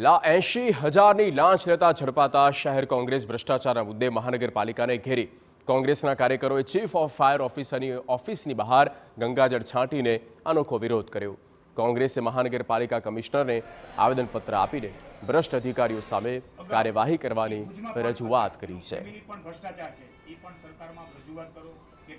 લા એંશી હજારની લાંચ લેતા ઝડપાતા શહેર કોંગ્રેસ ભ્રષ્ટાચારના મુદ્દે મહાનગરપાલિકાને ઘેરી કોંગ્રેસના કાર્યકરોએ ચીફ ઓફ ફાયર ઓફિસરની ઓફિસની બહાર ગંગાજળ છાંટીને અનોખો વિરોધ કર્યો કોંગ્રેસે મહાનગરપાલિકા કમિશનરને આવેદનપત્ર આપીને ભ્રષ્ટ અધિકારીઓ સામે કાર્યવાહી કરવાની રજૂઆત કરી છે